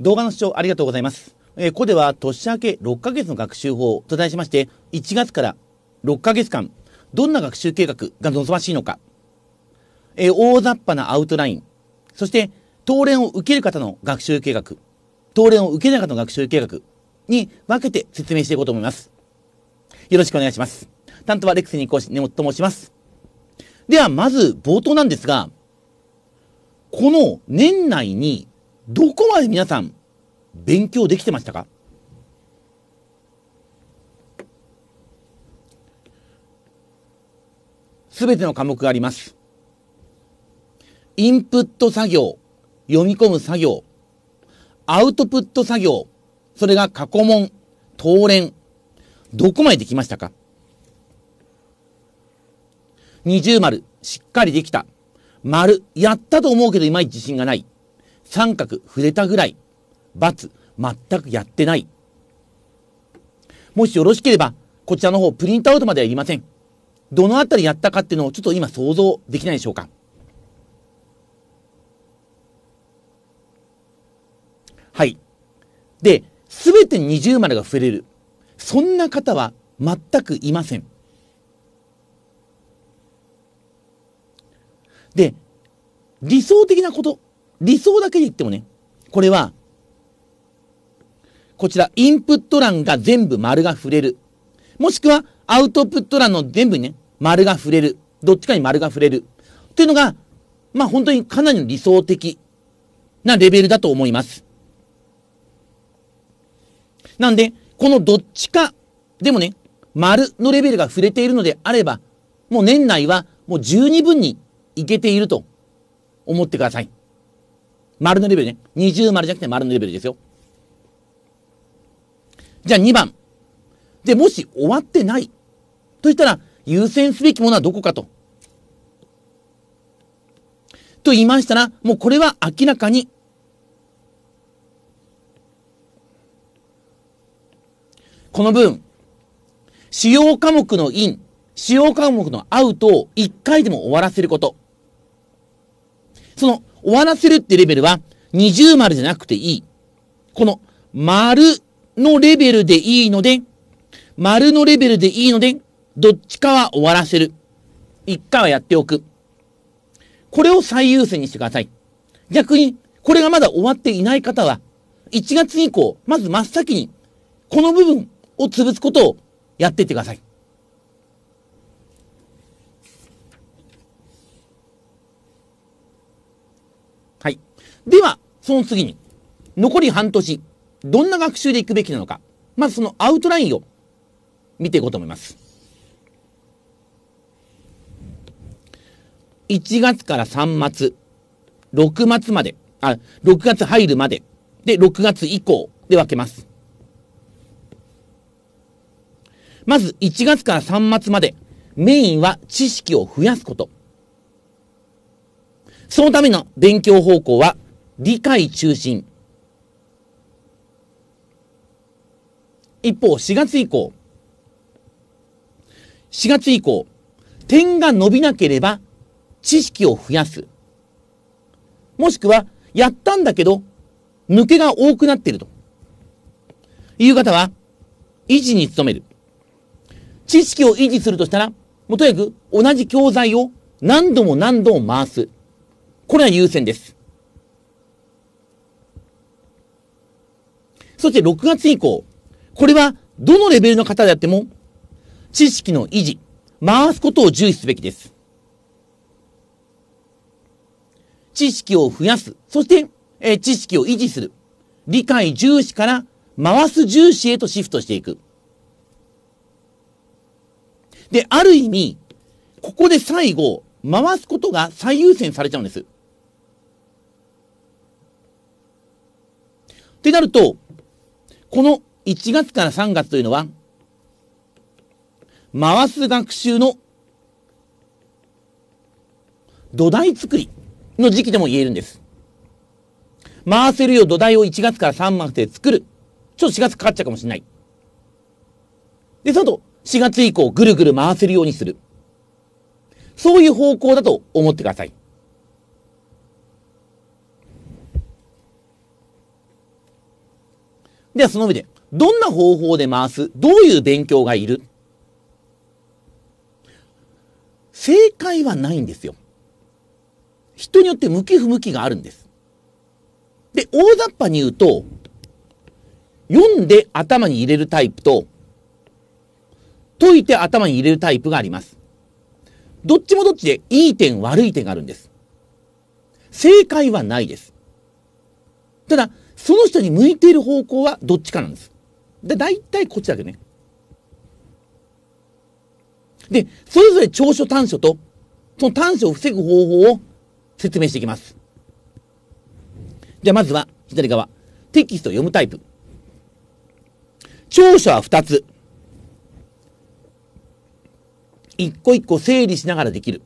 動画の視聴ありがとうございます。えー、ここでは年明け6ヶ月の学習法と題しまして、1月から6ヶ月間、どんな学習計画が望ましいのか、えー、大雑把なアウトライン、そして当連を受ける方の学習計画、当連を受けない方の学習計画に分けて説明していこうと思います。よろしくお願いします。担当はレクセニ講師根本と申します。では、まず冒頭なんですが、この年内にどこまで皆さん勉強できてましたかすべての科目があります。インプット作業、読み込む作業、アウトプット作業、それが過去問、当練、どこまでできましたか二重丸、しっかりできた。丸、やったと思うけどいまいち自信がない。三角触れたぐらい、×、全くやってない。もしよろしければ、こちらの方、プリントアウトまではいりません。どのあたりやったかっていうのをちょっと今想像できないでしょうか。はい。で、すべて二重丸が触れる。そんな方は全くいません。で、理想的なこと理想だけで言ってもね、これは、こちら、インプット欄が全部丸が触れる。もしくは、アウトプット欄の全部にね、丸が触れる。どっちかに丸が触れる。というのが、まあ本当にかなりの理想的なレベルだと思います。なんで、このどっちかでもね、丸のレベルが触れているのであれば、もう年内はもう十二分にいけていると思ってください。丸のレベルね。二重丸じゃなくて丸のレベルですよ。じゃあ2番。で、もし終わってない。としたら、優先すべきものはどこかと。と言いましたら、もうこれは明らかに、この文、主要科目のイン、主要科目のアウトを1回でも終わらせること。その終わらせるってレベルは、二重丸じゃなくていい。この、丸のレベルでいいので、丸のレベルでいいので、どっちかは終わらせる。一回はやっておく。これを最優先にしてください。逆に、これがまだ終わっていない方は、1月以降、まず真っ先に、この部分を潰すことをやっていってください。では、その次に、残り半年、どんな学習でいくべきなのか、まずそのアウトラインを見ていこうと思います。1月から3末、6月まで、あ、6月入るまで、で、6月以降で分けます。まず、1月から3末まで、メインは知識を増やすこと。そのための勉強方向は、理解中心。一方、4月以降、4月以降、点が伸びなければ知識を増やす。もしくは、やったんだけど、抜けが多くなっていると。いう方は、維持に努める。知識を維持するとしたら、もうとにかく同じ教材を何度も何度も回す。これは優先です。そして6月以降、これはどのレベルの方であっても、知識の維持、回すことを重視すべきです。知識を増やす、そして、えー、知識を維持する。理解重視から回す重視へとシフトしていく。で、ある意味、ここで最後、回すことが最優先されちゃうんです。ってなると、この1月から3月というのは、回す学習の土台作りの時期でも言えるんです。回せるよ土台を1月から3月で作る。ちょっと4月かかっちゃうかもしれない。で、その後、4月以降ぐるぐる回せるようにする。そういう方向だと思ってください。ではその上で、どんな方法で回すどういう勉強がいる正解はないんですよ。人によって向き不向きがあるんです。で、大雑把に言うと、読んで頭に入れるタイプと、解いて頭に入れるタイプがあります。どっちもどっちでいい点悪い点があるんです。正解はないです。ただ、その人に向いている方向はどっちかなんです。で、大体こっちだけね。で、それぞれ長所短所と、その短所を防ぐ方法を説明していきます。じゃあまずは、左側。テキストを読むタイプ。長所は2つ。一個一個整理しながらできる。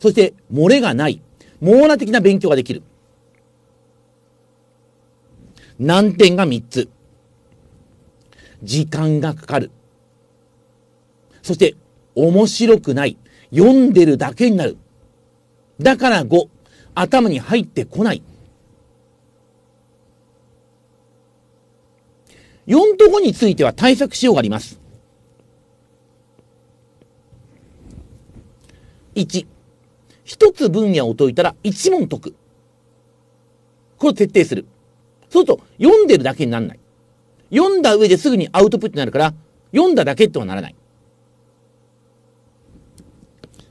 そして、漏れがない。網羅的な勉強ができる。難点が3つ。時間がかかる。そして、面白くない。読んでるだけになる。だから5、頭に入ってこない。4と5については対策しようがあります。1、一つ分野を解いたら一問解く。これを徹底する。そうすると、読んでるだけになんない。読んだ上ですぐにアウトプットになるから、読んだだけとはならない。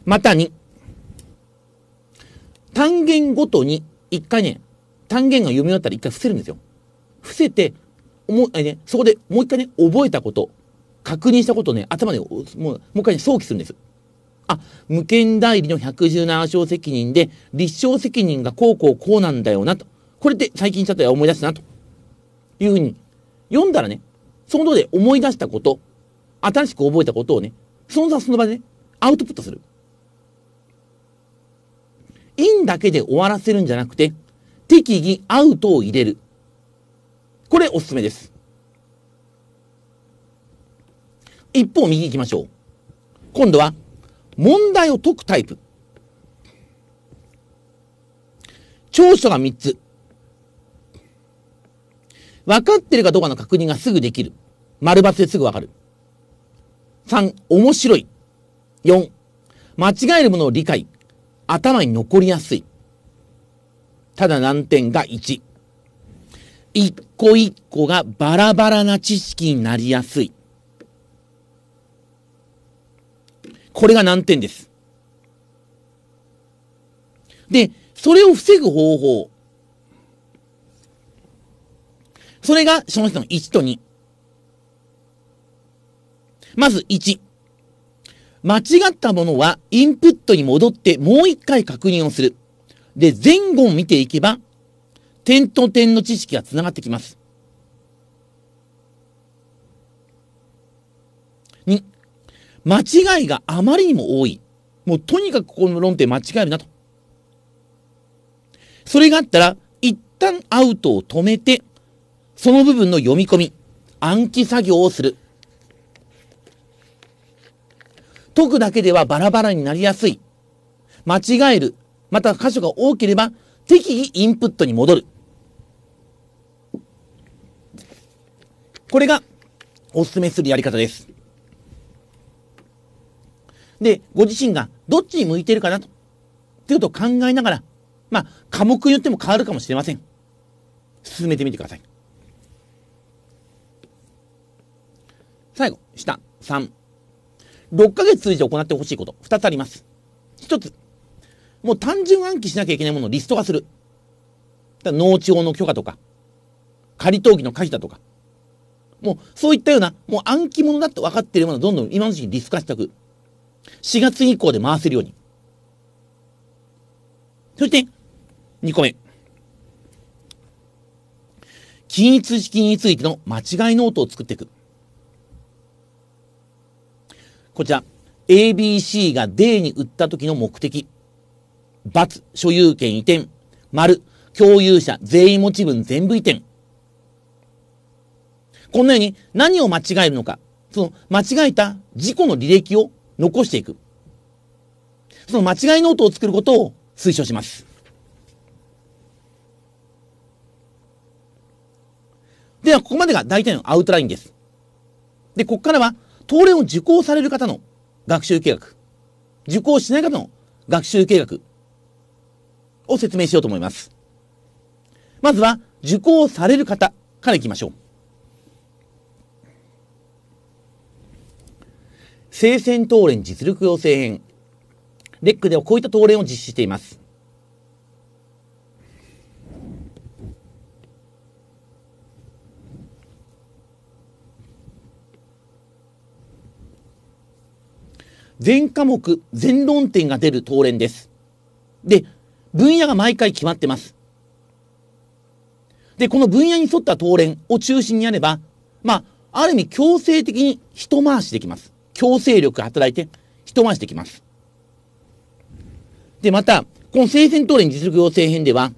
またに、単元ごとに、一回ね、単元が読み終わったら一回伏せるんですよ。伏せて、もう、ね、そこでもう一回ね、覚えたこと、確認したことをね、頭でもう、もう一回、ね、想起するんです。あ、無権代理の117章責任で、立証責任がこうこうこうなんだよな、と。これって最近ちょっと思い出したなというふうに読んだらね、そのことで思い出したこと、新しく覚えたことをね、その場その場でね、アウトプットする。インだけで終わらせるんじゃなくて、適宜アウトを入れる。これおすすめです。一方右行きましょう。今度は、問題を解くタイプ。長所が3つ、分かってるかどうかの確認がすぐできる。丸抜ですぐ分かる。3、面白い。4、間違えるものを理解。頭に残りやすい。ただ難点が1。一個一個がバラバラな知識になりやすい。これが難点です。で、それを防ぐ方法。それがその人の1と2。まず1。間違ったものはインプットに戻ってもう一回確認をする。で、前後を見ていけば、点と点の知識が繋がってきます。2、間違いがあまりにも多い。もうとにかくここの論点間違えるなと。それがあったら、一旦アウトを止めて、その部分の読み込み、暗記作業をする。解くだけではバラバラになりやすい。間違える。また箇所が多ければ適宜インプットに戻る。これがおすすめするやり方です。で、ご自身がどっちに向いてるかなと、っていうことを考えながら、まあ、科目によっても変わるかもしれません。進めてみてください。最後、下、3。6ヶ月いて行ってほしいこと、2つあります。1つ、もう単純暗記しなきゃいけないものをリスト化する。だ農地法の許可とか、仮登記の可否だとか、もうそういったような、もう暗記物だって分かっているものをどんどん今の時期にリスト化しておく。4月以降で回せるように。そして、2個目。均一式についての間違いノートを作っていく。こちら、ABC が D に売った時の目的。×、所有権移転。丸、共有者全員持ち分全部移転。こんなように何を間違えるのか。その間違えた事故の履歴を残していく。その間違いノートを作ることを推奨します。では、ここまでが大体のアウトラインです。で、ここからは当連を受講される方の学習計画、受講しない方の学習計画を説明しようと思います。まずは、受講される方からいきましょう。聖戦当連実力要請編。レックではこういった当連を実施しています。全科目、全論点が出る答連です。で、分野が毎回決まってます。で、この分野に沿った答連を中心にやれば、まあ、ある意味強制的に一回しできます。強制力が働いて一回しできます。で、また、この生前答連実力要請編では、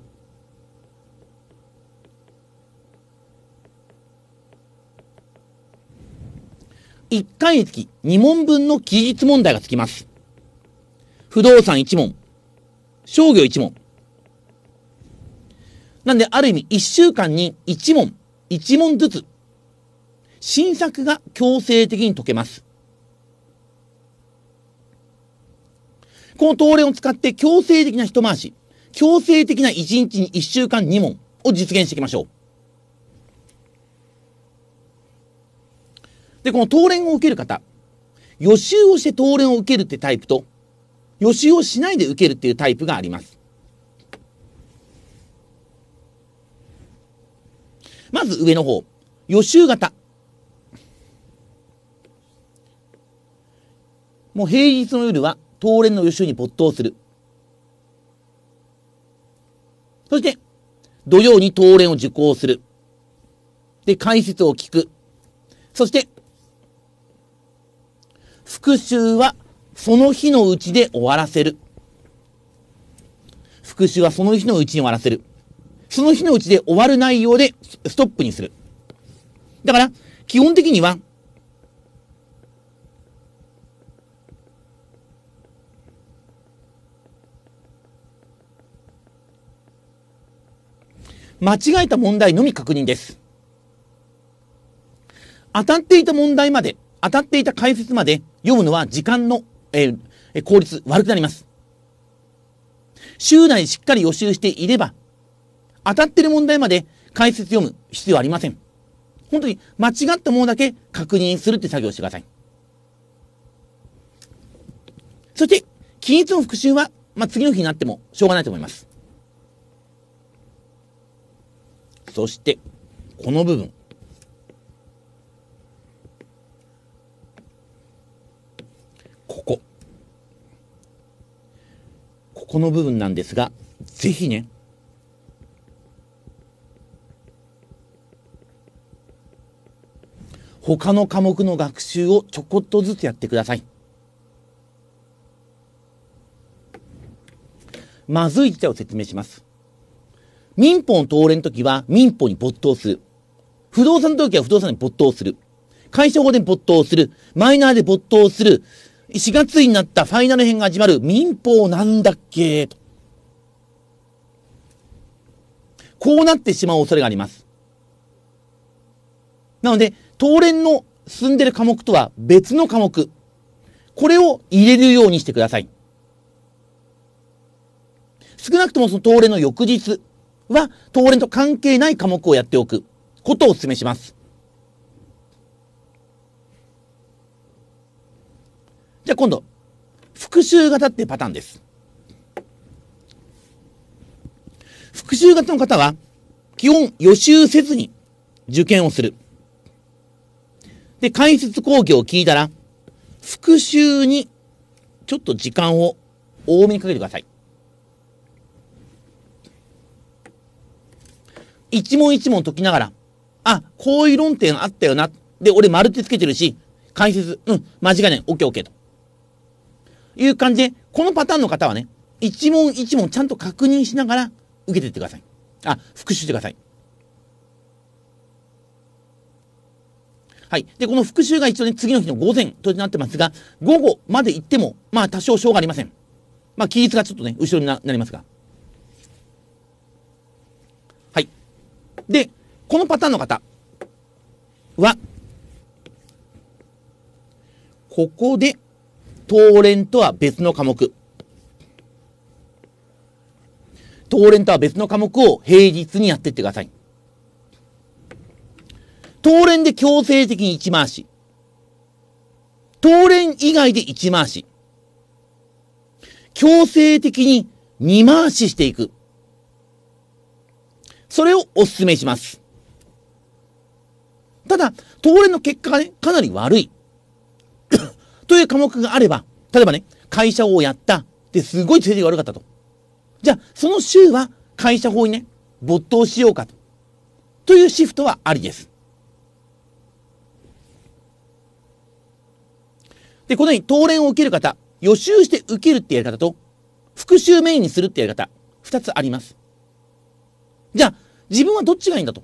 1回につき2問分の記述問題がつきます。不動産1問、商業1問。なんで、ある意味1週間に1問、1問ずつ、新作が強制的に解けます。この東連を使って強制的な一回し、強制的な1日に1週間2問を実現していきましょう。で、この当連を受ける方、予習をして当連を受けるってタイプと、予習をしないで受けるっていうタイプがあります。まず上の方、予習型。もう平日の夜は当連の予習に没頭する。そして、土曜に当連を受講する。で、解説を聞く。そして、復習はその日のうちで終わらせる。復習はその日のうちに終わらせる。その日のうちで終わる内容でストップにする。だから、基本的には、間違えた問題のみ確認です。当たっていた問題まで、当たっていた解説まで読むのは時間の、えー、効率悪くなります。週内しっかり予習していれば、当たってる問題まで解説読む必要ありません。本当に間違ったものだけ確認するって作業してください。そして、均一の復習は、まあ、次の日になってもしょうがないと思います。そして、この部分。この部分なんですが、ぜひね、他の科目の学習をちょこっとずつやってください。まずい事態を説明します。民法の通れの時は民法に没頭する。不動産の時は不動産に没頭する。会社法で没頭する。マイナーで没頭する。4月になったファイナル編が始まる民放なんだっけと。こうなってしまう恐れがあります。なので、当連の進んでる科目とは別の科目。これを入れるようにしてください。少なくともその当連の翌日は、当連と関係ない科目をやっておくことをお勧めします。じゃあ今度、復習型っていうパターンです。復習型の方は、基本予習せずに受験をする。で、解説講義を聞いたら、復習にちょっと時間を多めにかけてください。一問一問解きながら、あ、こういう論点あったよな。で、俺丸ってつけてるし、解説、うん、間違いない、オッケーオッケーと。いう感じで、このパターンの方はね、一問一問ちゃんと確認しながら受けてってください。あ、復習してください。はい。で、この復習が一応ね、次の日の午前となってますが、午後まで行っても、まあ多少しょうがありません。まあ、期日がちょっとね、後ろになりますが。はい。で、このパターンの方は、ここで、当連とは別の科目。当連とは別の科目を平日にやってってください。当連で強制的に1回し。当連以外で1回し。強制的に2回ししていく。それをお勧めします。ただ、当連の結果がね、かなり悪い。という科目があれば、例えばね、会社法をやったってすごい成績が悪かったと。じゃあ、その週は会社法にね、没頭しようかと。というシフトはありです。で、このように当連を受ける方、予習して受けるってやり方と、復習メインにするってやり方、二つあります。じゃあ、自分はどっちがいいんだと。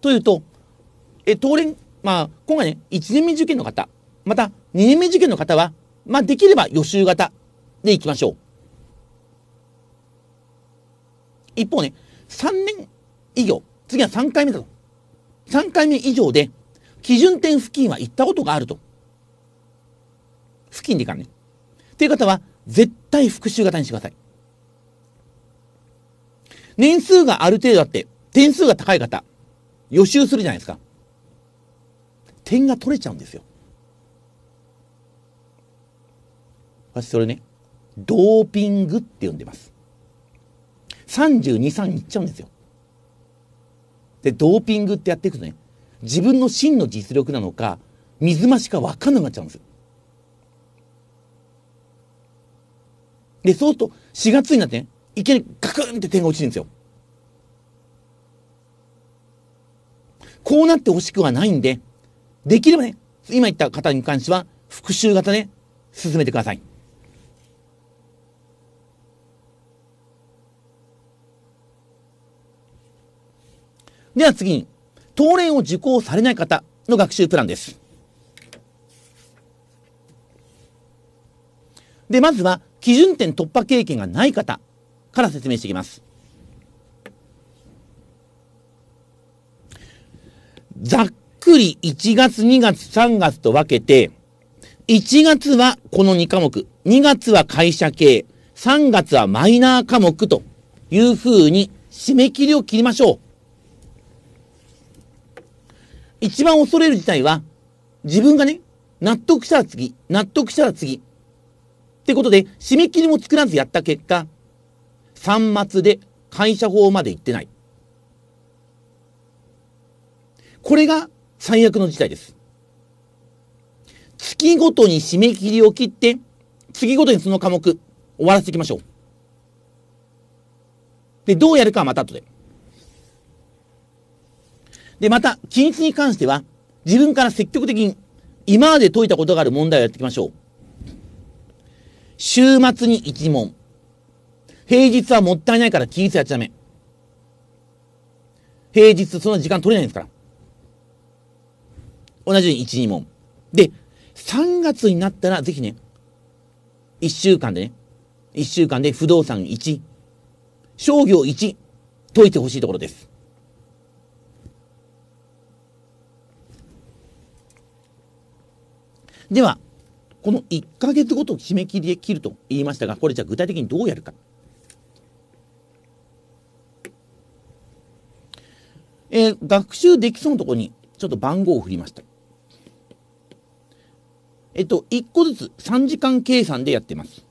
というと、え、当連、まあ、今回ね、一年目受験の方、また、2年目受験の方は、まあ、できれば予習型でいきましょう。一方ね、3年以上、次は3回目だと。3回目以上で、基準点付近は行ったことがあると。付近でいかんね。っていう方は、絶対復習型にしてください。年数がある程度あって、点数が高い方、予習するじゃないですか。点が取れちゃうんですよ。私それね、ドーピングって呼んでます。32、3いっちゃうんですよ。で、ドーピングってやっていくとね、自分の真の実力なのか、水増しか分かんなくなっちゃうんですよ。で、そうすると、4月になってね、いきなりガクンって点が落ちるんですよ。こうなってほしくはないんで、できればね、今言った方に関しては、復習型で、ね、進めてください。では次に、当連を受講されない方の学習プランです。で、まずは、基準点突破経験がない方から説明していきます。ざっくり1月、2月、3月と分けて、1月はこの2科目、2月は会社系、3月はマイナー科目というふうに締め切りを切りましょう。一番恐れる事態は、自分がね、納得したら次、納得したら次。ってことで、締め切りも作らずやった結果、三末で会社法まで行ってない。これが最悪の事態です。月ごとに締め切りを切って、月ごとにその科目、終わらせていきましょう。で、どうやるかはまた後で。で、また、均一に関しては、自分から積極的に、今まで解いたことがある問題をやっていきましょう。週末に1問。平日はもったいないから均一やっちゃダメ。平日そんな時間取れないんですから。同じように1、2問。で、3月になったらぜひね、1週間でね、1週間で不動産1、商業1、解いてほしいところです。では、この1ヶ月ごと締め切りで切ると言いましたが、これじゃあ具体的にどうやるか。えー、学習できそうなところにちょっと番号を振りました。えっと、1個ずつ3時間計算でやってます。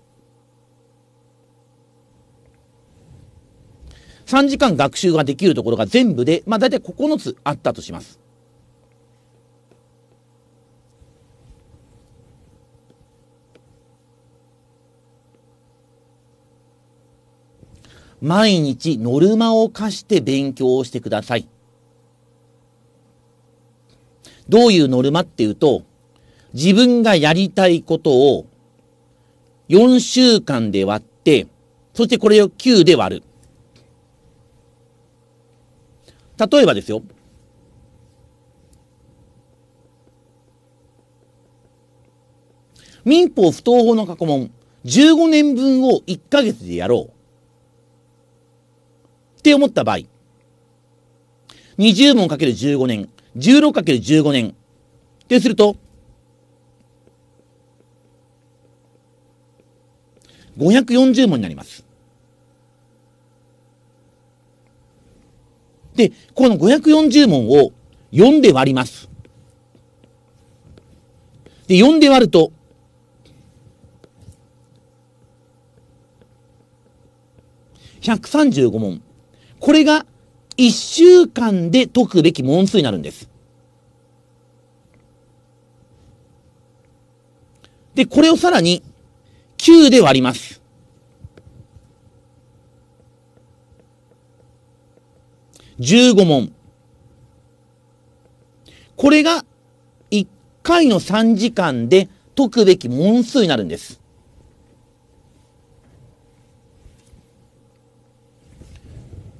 3時間学習ができるところが全部で、まあ、大体9つあったとします。毎日ノルマを課して勉強をしてください。どういうノルマっていうと、自分がやりたいことを4週間で割って、そしてこれを9で割る。例えばですよ。民法不当法の過去問、15年分を1ヶ月でやろう。って思った場合、20問かける15年、16かける15年、ってすると、540問になります。で、この540問を4で割ります。で、4で割ると、135問。これが1週間で解くべき問数になるんです。で、これをさらに9で割ります。15問。これが1回の3時間で解くべき問数になるんです。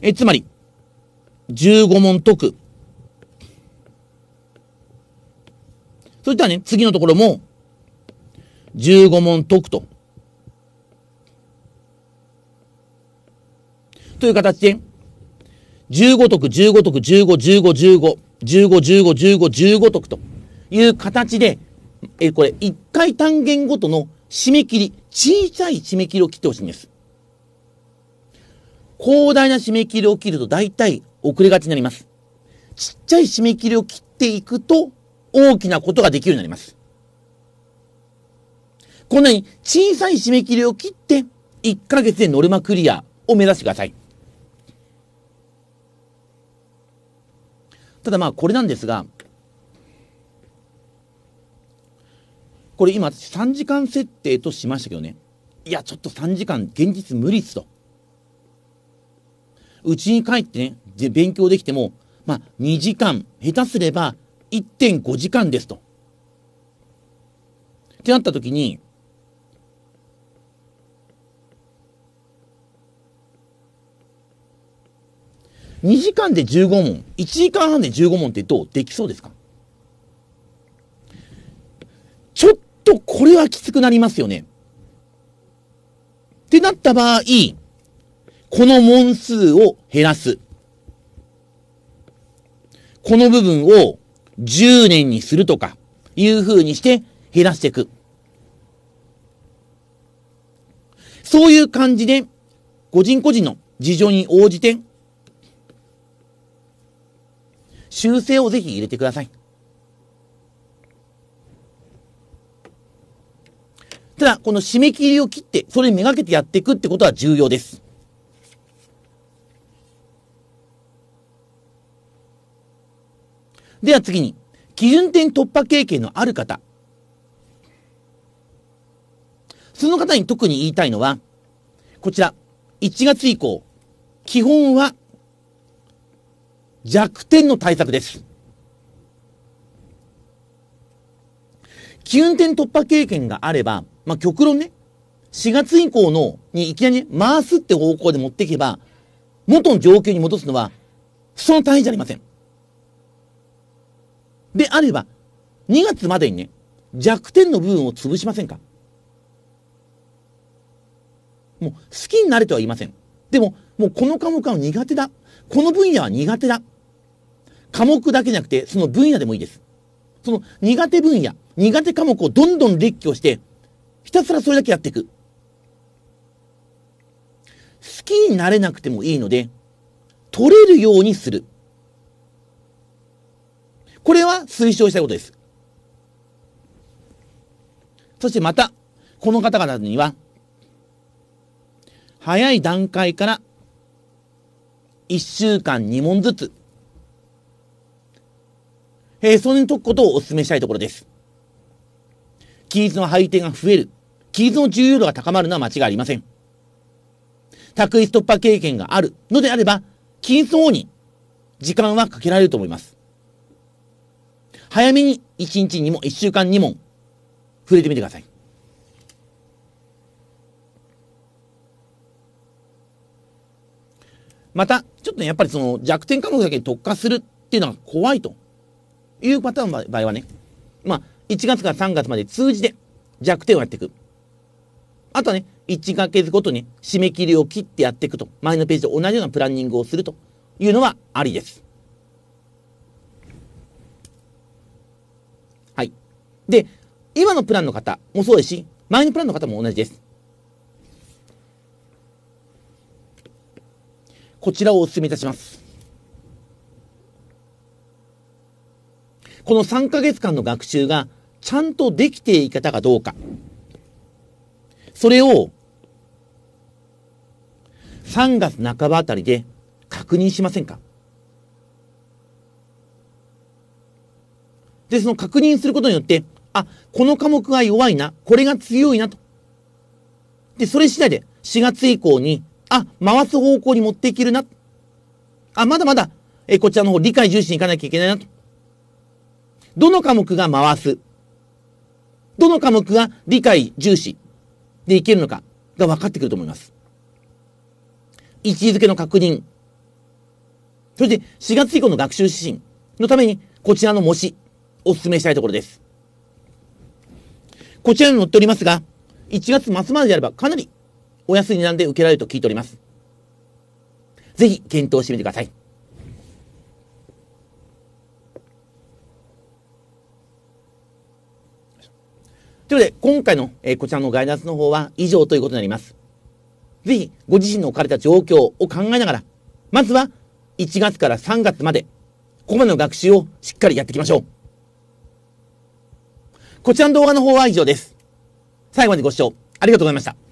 え、つまり、15問解く。そしたらね、次のところも、15問解くと。という形で、15解く、15解く、15、15、15、15、15、15、15解くという形で、え、これ、1回単元ごとの締め切り、小さい締め切りを切ってほしいんです。広大な締め切りを切ると大体遅れがちになります。ちっちゃい締め切りを切っていくと大きなことができるようになります。こんなに小さい締め切りを切って1ヶ月でノルマクリアを目指してください。ただまあこれなんですが、これ今私3時間設定としましたけどね。いや、ちょっと3時間現実無理っすと。うちに帰ってね、で勉強できても、まあ、2時間、下手すれば1.5時間ですと。ってなったときに、2時間で15問、1時間半で15問ってどうできそうですかちょっとこれはきつくなりますよね。ってなった場合、この問数を減らす。この部分を10年にするとか、いう風にして減らしていく。そういう感じで、個人個人の事情に応じて、修正をぜひ入れてください。ただ、この締め切りを切って、それめがけてやっていくってことは重要です。では次に、基準点突破経験のある方。その方に特に言いたいのは、こちら、1月以降、基本は弱点の対策です。基準点突破経験があれば、まあ、極論ね、4月以降の、にいきなり、回すって方向で持っていけば、元の状況に戻すのは、その単位じゃありません。であれば、2月までにね、弱点の部分を潰しませんかもう好きになれとは言いません。でも、もうこの科目は苦手だ。この分野は苦手だ。科目だけじゃなくて、その分野でもいいです。その苦手分野、苦手科目をどんどん列挙して、ひたすらそれだけやっていく。好きになれなくてもいいので、取れるようにする。これは推奨したいことです。そしてまた、この方々には、早い段階から一週間二問ずつ、へそに解くことをお勧めしたいところです。期日の配点が増える、期日の重要度が高まるのは間違いありません。卓一突破経験があるのであれば、均日の方に時間はかけられると思います。早めに1日にも1週間にも触れてみてください。また、ちょっとやっぱりその弱点科目だけに特化するっていうのが怖いというパターンの場合はね、まあ、1月から3月まで通じて弱点をやっていく。あとはね、1ヶ月ごとに締め切りを切ってやっていくと、前のページと同じようなプランニングをするというのはありです。で、今のプランの方もそうですし、前のプランの方も同じです。こちらをお勧めいたします。この3ヶ月間の学習がちゃんとできていたかどうか。それを3月半ばあたりで確認しませんかで、その確認することによってあ、この科目が弱いな、これが強いなと。で、それ次第で4月以降に、あ、回す方向に持っていけるな。あ、まだまだ、え、こちらの方理解重視に行かなきゃいけないなと。どの科目が回すどの科目が理解重視でいけるのかが分かってくると思います。位置づけの確認。そして4月以降の学習指針のためにこちらの模試お勧めしたいところです。こちらに載っておりますが、1月末までであればかなりお安い値段で受けられると聞いております。ぜひ検討してみてください。ということで、今回の、こちらのガイダンスの方は以上ということになります。ぜひ、ご自身の置かれた状況を考えながら、まずは1月から3月まで、ここまでの学習をしっかりやっていきましょう。こちらの動画の方は以上です。最後までご視聴ありがとうございました。